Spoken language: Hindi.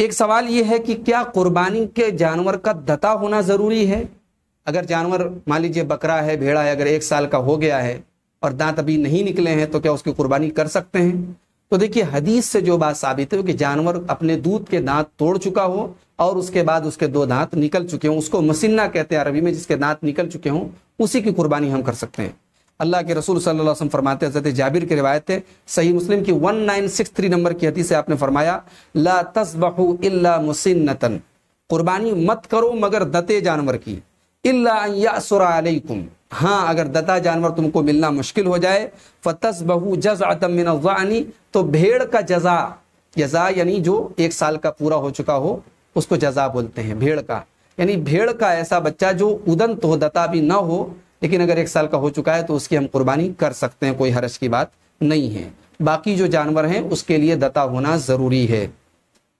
एक सवाल ये है कि क्या कुर्बानी के जानवर का दता होना ज़रूरी है अगर जानवर मान लीजिए बकरा है भेड़ा है अगर एक साल का हो गया है और दांत अभी नहीं निकले हैं तो क्या उसकी कुर्बानी कर सकते हैं तो देखिए हदीस से जो बात साबित है कि जानवर अपने दूध के दांत तोड़ चुका हो और उसके बाद उसके दो दांत निकल चुके हों उसको मसीना कहते हैं अरबी में जिसके दांत निकल चुके हों उसी की कुर्बानी हम कर सकते हैं अल्लाह के रसूल सल्लल्लाहु अलैहि वसल्लम फरमाते हजरत जाबिर की रिवायत है सही मुस्लिम की 1963 नंबर की हदीस से आपने फरमाया ला तस्बहु इल्ला मुसिन्नतन कुर्बानी मत करो मगर दते जानवर की इल्ला अलैकुम हाँ अगर दता जानवर तुमको मिलना मुश्किल हो जाए फतस बहू जज आतमी तो भेड़ का जजा जजा यानी जो एक साल का पूरा हो चुका हो उसको जजा बोलते हैं भेड़ का यानी भेड़ का ऐसा बच्चा जो उदंत हो दता भी ना हो लेकिन अगर एक साल का हो चुका है तो उसकी हम कुर्बानी कर सकते हैं कोई हर्ज की बात नहीं है बाकी जो जानवर हैं उसके लिए दता होना ज़रूरी है